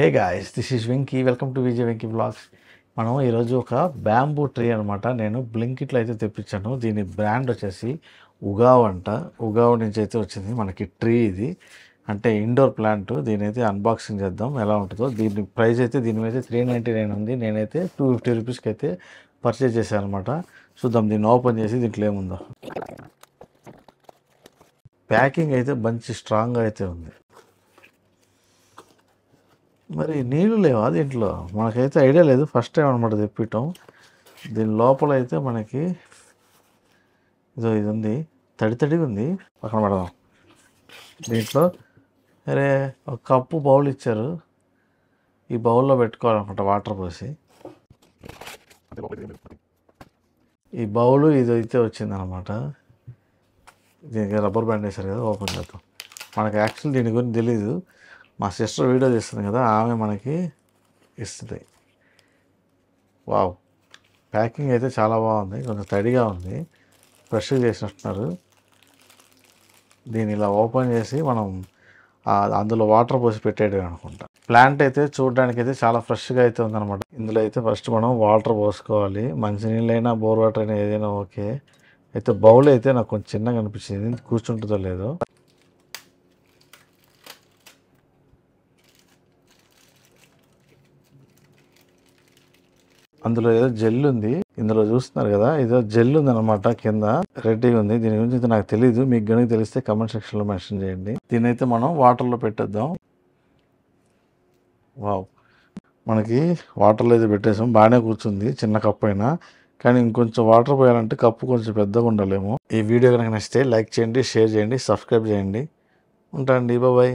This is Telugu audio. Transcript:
hey guys this is Venky welcome to Vijay Venky blogs మనం ఈరోజు ఒక బ్యాంబూ ట్రీ అనమాట నేను బ్లింకిట్లో అయితే తెప్పించాను దీని బ్రాండ్ వచ్చేసి ఉగావ్ అంట ఉగావ్ నుంచి అయితే వచ్చింది మనకి ట్రీ ఇది అంటే ఇండోర్ ప్లాంట్ దీని అయితే అన్బాక్సింగ్ చేద్దాం ఎలా ఉంటుందో దీని ప్రైస్ అయితే దీని మీద త్రీ నైంటీ నైన్ ఉంది నేనైతే టూ ఫిఫ్టీ రూపీస్కి అయితే పర్చేజ్ చేశాను అనమాట చూద్దాం దీన్ని ఓపెన్ చేసి దీంట్లో ఏముందో ప్యాకింగ్ అయితే మంచి స్ట్రాంగ్గా అయితే ఉంది మరి నీళ్ళు లేవా దీంట్లో మనకైతే ఐడియా లేదు ఫస్ట్ టైం అనమాట తెప్పిటం దీని లోపల అయితే మనకి ఇదో ఇది ఉంది తడి తడిగా ఉంది పక్కన పడదాం దీంట్లో అరే ఒక కప్పు బౌల్ ఇచ్చారు ఈ బౌల్లో పెట్టుకోవాలన్నమాట వాటర్ పోసి ఈ బౌల్ ఇది అయితే వచ్చిందనమాట దీనికి రబ్బర్ బ్యాండ్ వేశారు కదా ఓపెన్ చేద్దాం మనకు యాక్చువల్ దీని గురించి తెలీదు మా సిస్టర్ వీడియో చేస్తుంది కదా ఆమె మనకి ఇస్తుంది వావ్ ప్యాకింగ్ అయితే చాలా బాగుంది కొంచెం తడిగా ఉంది ఫ్రెష్గా చేసినట్టున్నారు దీన్ని ఇలా ఓపెన్ చేసి మనం అందులో వాటర్ పోసి పెట్టేయడం అనుకుంటా ప్లాంట్ అయితే చూడడానికి అయితే చాలా ఫ్రెష్గా అయితే ఉందన్నమాట ఇందులో అయితే ఫస్ట్ మనం వాటర్ పోసుకోవాలి మంచినీళ్ళైనా బోర్ వాటర్ అయినా ఏదైనా ఓకే అయితే బౌల్ అయితే నాకు కొంచెం చిన్నగా అనిపించింది కూర్చుంటుందో లేదో అందులో ఏదో జెల్ ఉంది ఇందులో చూస్తున్నారు కదా ఏదో జెల్ ఉంది అనమాట కింద రెడ్డీ ఉంది దీని గురించి అయితే నాకు తెలియదు మీకు గనుక తెలిస్తే కమెంట్ సెక్షన్ లో మెన్షన్ చేయండి దీని అయితే మనం వాటర్ లో పెట్టేద్దాం వావ్ మనకి వాటర్ లో అయితే పెట్టేసాం బాగానే కూర్చుంది చిన్న కప్పు అయినా కానీ ఇంకొంచెం వాటర్ పోయాలంటే కప్పు కొంచెం పెద్దగా ఉండాలేమో ఈ వీడియో కనుక నచ్చితే లైక్ చేయండి షేర్ చేయండి సబ్స్క్రైబ్ చేయండి ఉంటాండి బాబాయ్